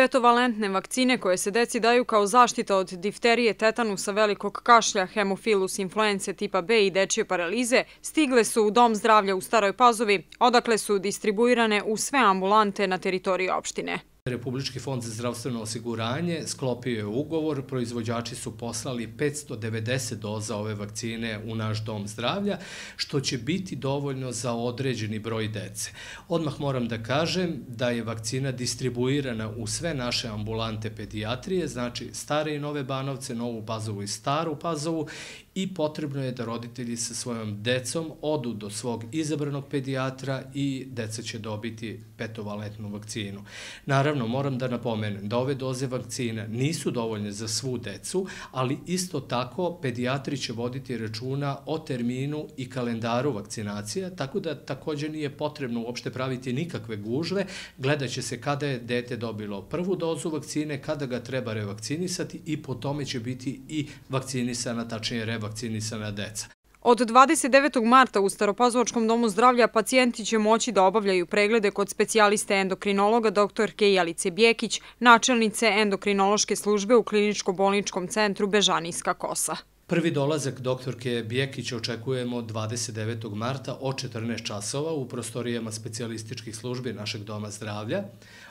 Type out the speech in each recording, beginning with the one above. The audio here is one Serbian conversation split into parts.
petovalentne vakcine koje se deci daju kao zaštita od difterije, tetanusa, velikog kašlja, hemofilus, influence tipa B i dečje paralize stigle su u Dom zdravlja u Staroj Pazovi, odakle su distribuirane u sve ambulante na teritoriji opštine. Republički fond za zdravstveno osiguranje sklopio je ugovor, proizvođači su poslali 590 doza ove vakcine u naš dom zdravlja, što će biti dovoljno za određeni broj dece. Odmah moram da kažem da je vakcina distribuirana u sve naše ambulante pedijatrije, znači stare i nove Banovce, Novu Pazovu i Staru Pazovu i potrebno je da roditelji sa svojom decom odu do svog izabranog pedijatra i deca će dobiti petovaletnu vakcinu. Naravno, Naravno, moram da napomenem da ove doze vakcina nisu dovoljne za svu decu, ali isto tako pedijatri će voditi računa o terminu i kalendaru vakcinacija, tako da takođe nije potrebno uopšte praviti nikakve gužve, gledat će se kada je dete dobilo prvu dozu vakcine, kada ga treba revakcinisati i po tome će biti i vakcinisana, tačnije revakcinisana deca. Od 29. marta u Staropazovačkom domu zdravlja pacijenti će moći da obavljaju preglede kod specijaliste endokrinologa dr. Jelice Bjekić, načelnice endokrinološke službe u kliničko-bolničkom centru Bežanijska kosa. Prvi dolazak doktorke Bjekića očekujemo 29. marta o 14 časova u prostorijama specijalističkih službi našeg Doma zdravlja.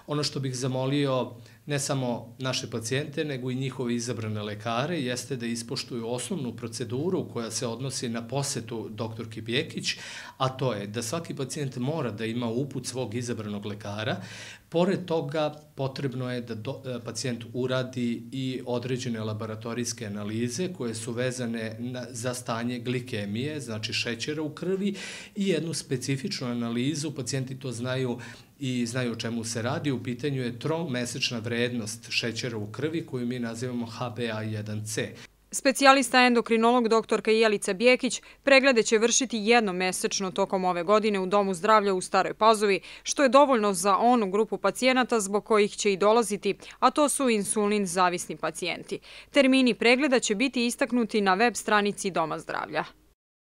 Ono što bih zamolio ne samo naše pacijente, nego i njihove izabrane lekare, jeste da ispoštuju osnovnu proceduru koja se odnosi na posetu doktorki Bijekić, a to je da svaki pacijent mora da ima uput svog izabranog lekara. Pored toga, potrebno je da e, pacijent uradi i određene laboratorijske analize koje su vezane vezane na, za stanje glikemije, znači šećera u krvi i jednu specifičnu analizu, pacijenti to znaju i znaju o čemu se radi. U pitanju je tromesečna vrednost šećera u krvi koju mi nazivamo HbA1c. Specijalista endokrinolog doktorka Jelica Bjekić preglede će vršiti jednomesečno mesečno tokom ove godine u Domu zdravlja u Staroj Pazovi, što je dovoljno za onu grupu pacijenata zbog kojih će i dolaziti, a to su insulin zavisni pacijenti. Termini pregleda će biti istaknuti na web stranici Doma zdravlja.